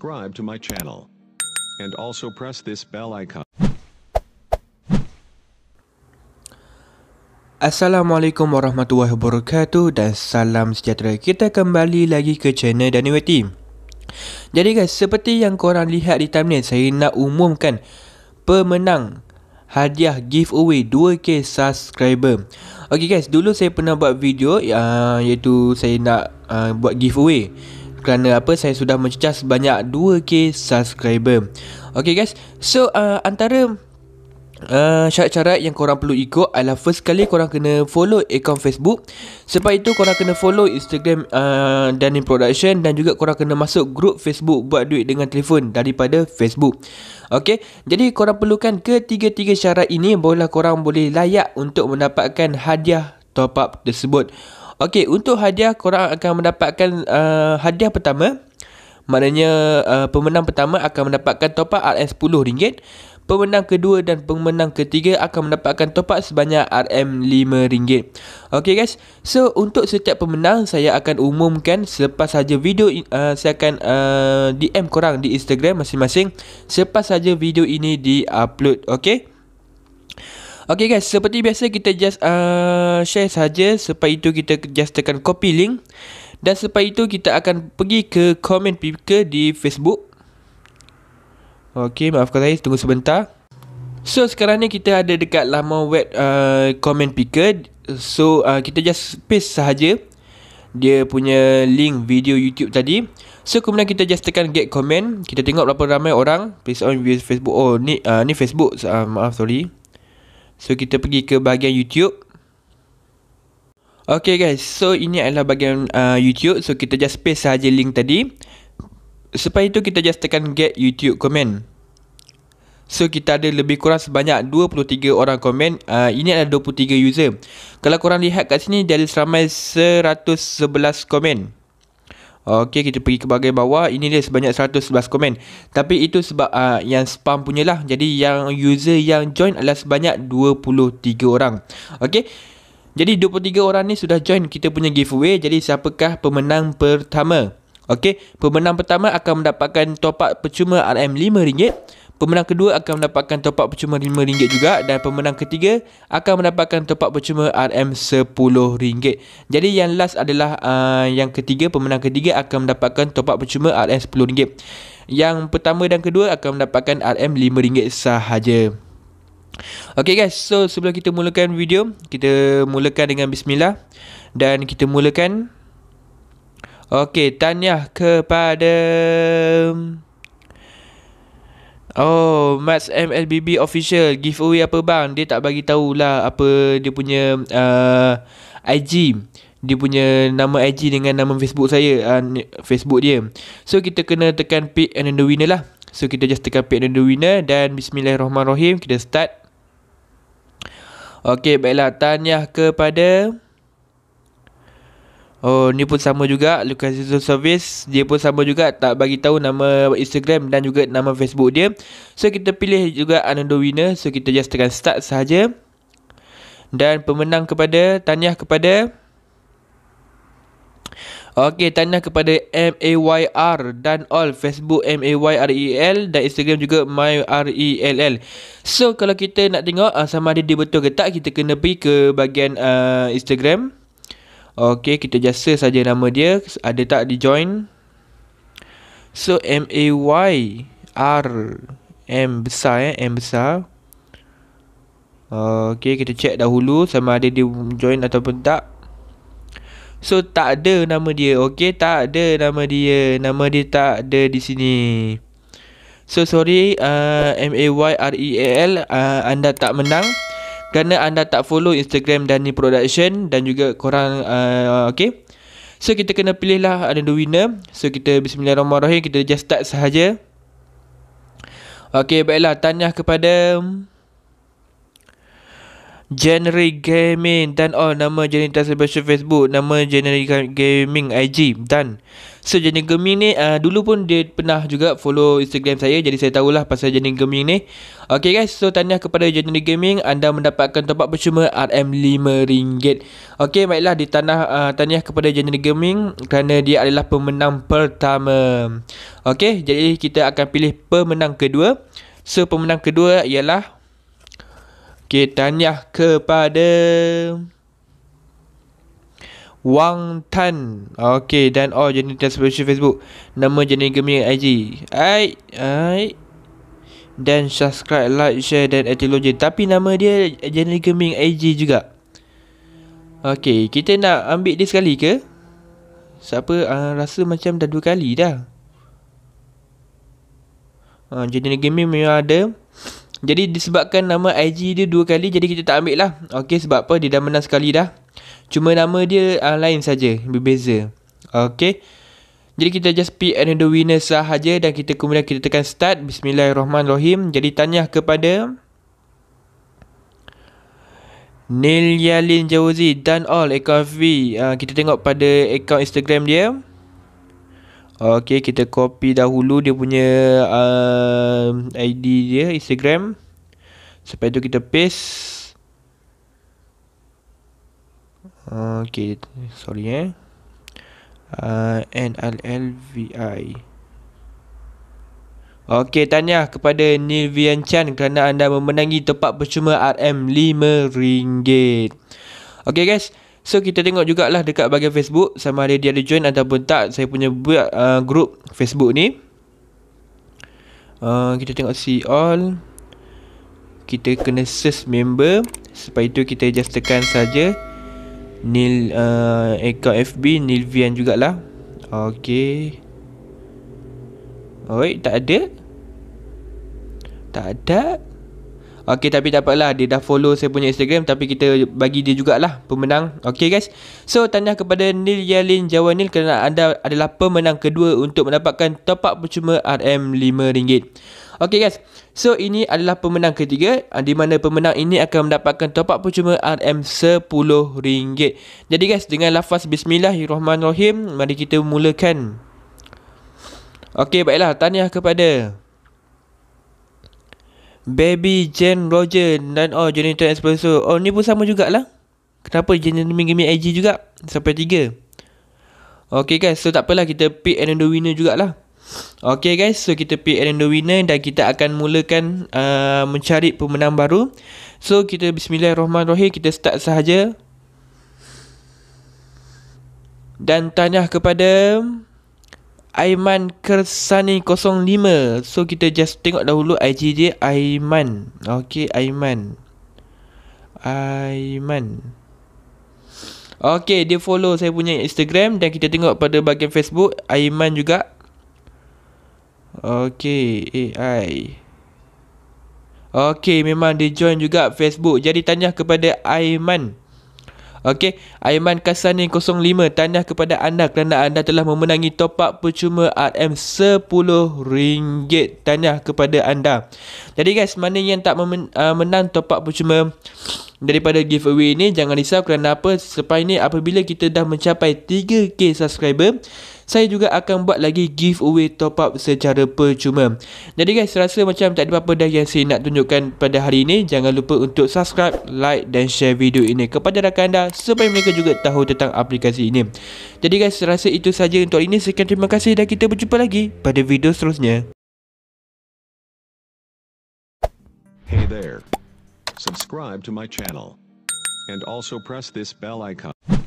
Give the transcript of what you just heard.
subscribe to my channel. And also press this bell icon. Assalamualaikum warahmatullahi wabarakatuh dan salam sejahtera. Kita kembali lagi ke channel Danny Team. Jadi guys, seperti yang korang lihat di thumbnail, saya nak umumkan pemenang hadiah giveaway 2k subscriber. Okey guys, dulu saya pernah buat video uh, iaitu saya nak uh, buat giveaway kerana apa saya sudah mencecah sebanyak 2k subscriber. Okay guys. So uh, antara uh, syarat-syarat yang korang perlu ikut adalah first kali korang kena follow akaun Facebook. Sebab itu korang kena follow Instagram uh, dan in production dan juga korang kena masuk grup Facebook buat duit dengan telefon daripada Facebook. Okay, jadi korang perlukan ketiga-tiga syarat ini barulah korang boleh layak untuk mendapatkan hadiah top up tersebut. Okey, untuk hadiah korang akan mendapatkan uh, hadiah pertama. Maknanya uh, pemenang pertama akan mendapatkan top up RM10. Pemenang kedua dan pemenang ketiga akan mendapatkan top up sebanyak RM5. Okey guys, so untuk setiap pemenang saya akan umumkan selepas saja video uh, saya akan uh, DM korang di Instagram masing-masing selepas saja video ini di-upload. Okey. Okay guys, seperti biasa kita just uh, share saja. Sebab itu kita just tekan copy link. Dan sebab itu kita akan pergi ke komen picker di Facebook. Okay, maafkan saya. Tunggu sebentar. So, sekarang ni kita ada dekat laman web uh, comment picker. So, uh, kita just paste sahaja. Dia punya link video YouTube tadi. So, kemudian kita just tekan get comment. Kita tengok berapa ramai orang. Please on Facebook. Oh, ni, uh, ni Facebook. Uh, maaf, sorry. So kita pergi ke bahagian YouTube Okay guys, so ini adalah bahagian uh, YouTube So kita just paste sahaja link tadi Supaya itu kita just tekan get YouTube comment So kita ada lebih kurang sebanyak 23 orang komen uh, Ini adalah 23 user Kalau korang lihat kat sini dia ada seramai 111 komen Okey kita pergi ke bahagian bawah ini dia sebanyak 111 komen. Tapi itu sebab uh, yang spam punya lah. Jadi yang user yang join adalah sebanyak 23 orang. Okey. Jadi 23 orang ni sudah join kita punya giveaway. Jadi siapakah pemenang pertama? Okey, pemenang pertama akan mendapatkan top up percuma RM5 Pemenang kedua akan mendapatkan top up percuma RM5 juga dan pemenang ketiga akan mendapatkan top up percuma RM10. Jadi yang last adalah uh, yang ketiga, pemenang ketiga akan mendapatkan top up percuma RM10. Yang pertama dan kedua akan mendapatkan RM5 sahaja. Okay guys, so sebelum kita mulakan video, kita mulakan dengan bismillah dan kita mulakan Okay, tanya kepada Oh, Mats MLBB official giveaway apa bang? Dia tak bagi tahu lah apa dia punya uh, IG. Dia punya nama IG dengan nama Facebook saya, uh, Facebook dia. So kita kena tekan pick and the winner lah. So kita just tekan pick and the winner dan bismillahirrahmanirrahim kita start. Okay, baiklah. Tahniah kepada... Oh ni pun sama juga Lucas Social Service Dia pun sama juga Tak bagi tahu nama Instagram Dan juga nama Facebook dia So kita pilih juga Anando Winner So kita just tekan start sahaja Dan pemenang kepada Tahniah kepada Okay, tanya kepada M A Y R dan all Facebook M A Y R E L dan Instagram juga My R E L L. So kalau kita nak tengok ah, sama ada dia betul ke tak, kita kena pergi ke bahagian uh, Instagram. Instagram. Okay, kita jasa saja nama dia. Ada tak di join? So, M-A-Y-R. M besar eh, M besar. Okay, kita check dahulu sama ada dia join ataupun tak. So, tak ada nama dia. Okay, tak ada nama dia. Nama dia tak ada di sini. So, sorry. Uh, M-A-Y-R-E-A-L. Uh, Anda tak menang kerana anda tak follow Instagram Dani Production dan juga korang uh, okay. So kita kena pilih lah ada dua winner. So kita bismillahirrahmanirrahim kita just start sahaja. Okay baiklah tanya kepada Genre Gaming dan oh nama jenis tersebut Facebook nama Genre Gaming IG dan so Genre Gaming ni uh, dulu pun dia pernah juga follow Instagram saya jadi saya tahulah pasal Genre Gaming ni ok guys so tanya kepada Genre Gaming anda mendapatkan topak percuma RM5 ok baiklah di tanah uh, tanya kepada Genre Gaming kerana dia adalah pemenang pertama ok jadi kita akan pilih pemenang kedua so pemenang kedua ialah Ketanyah kepada Wang Tan Okey dan oh jenis dan Facebook Nama jenis gaming IG Hai Hai dan subscribe, like, share dan etiologi Tapi nama dia jenis Gaming IG juga Okey kita nak ambil dia sekali ke? Siapa? Uh, rasa macam dah dua kali dah uh, ah, Jenny Gaming memang ada jadi disebabkan nama IG dia dua kali jadi kita tak ambil lah. Okey sebab apa dia dah menang sekali dah. Cuma nama dia uh, lain saja, berbeza. Okey. Jadi kita just pick another winner sahaja dan kita kemudian kita tekan start. Bismillahirrahmanirrahim. Jadi tanya kepada Nil Yalin Jawazi dan all account V. Uh, ah, kita tengok pada account Instagram dia. Okey, kita copy dahulu dia punya uh, um, ID dia Instagram. Sampai tu kita paste. Okey, sorry eh. Uh, NLLVI. Okey, tanya kepada Neil Vian Chan kerana anda memenangi tempat percuma RM5. Okey guys, So kita tengok jugalah dekat bahagian Facebook sama ada dia ada join ataupun tak saya punya uh, group Facebook ni. Uh, kita tengok see all. Kita kena search member. Sebab itu kita just tekan saja Nil uh, account FB Nilvian jugalah. Okay. Oi, tak ada. Tak ada. Okay tapi tak apalah Dia dah follow saya punya Instagram Tapi kita bagi dia jugalah Pemenang Okay guys So tanya kepada Nil Yalin Jawanil Kerana anda adalah pemenang kedua Untuk mendapatkan top up percuma RM5 Okay guys So ini adalah pemenang ketiga ah, Di mana pemenang ini akan mendapatkan top up percuma RM10 Jadi guys dengan lafaz Bismillahirrahmanirrahim Mari kita mulakan Okey baiklah tahniah kepada Baby Jane Roger dan oh Johnny Trent Espresso. Oh ni pun sama jugaklah. Kenapa Jane Nami Gaming IG juga? Sampai tiga. Okay guys, so tak apalah kita pick another winner jugaklah. Okay guys, so kita pick another winner dan kita akan mulakan uh, mencari pemenang baru. So kita bismillahirrahmanirrahim kita start sahaja. Dan tanya kepada Aiman Kersani 05 So kita just tengok dahulu IG dia Aiman Okay Aiman Aiman Okay dia follow saya punya Instagram Dan kita tengok pada bahagian Facebook Aiman juga Okay AI Okay memang dia join juga Facebook Jadi tanya kepada Aiman Okey, Aiman Kasani 05 tanya kepada anda kerana anda telah memenangi top up percuma RM10 tanya kepada anda. Jadi guys, mana yang tak uh, menang top up percuma daripada giveaway ini jangan risau kerana apa? Sepanjang ini apabila kita dah mencapai 3k subscriber saya juga akan buat lagi giveaway top up secara percuma. Jadi guys, rasa macam tak ada apa-apa dah yang saya nak tunjukkan pada hari ini. Jangan lupa untuk subscribe, like dan share video ini kepada rakan anda supaya mereka juga tahu tentang aplikasi ini. Jadi guys, rasa itu saja untuk hari ini. Sekian terima kasih dan kita berjumpa lagi pada video seterusnya. Hey there. Subscribe to my channel and also press this bell icon.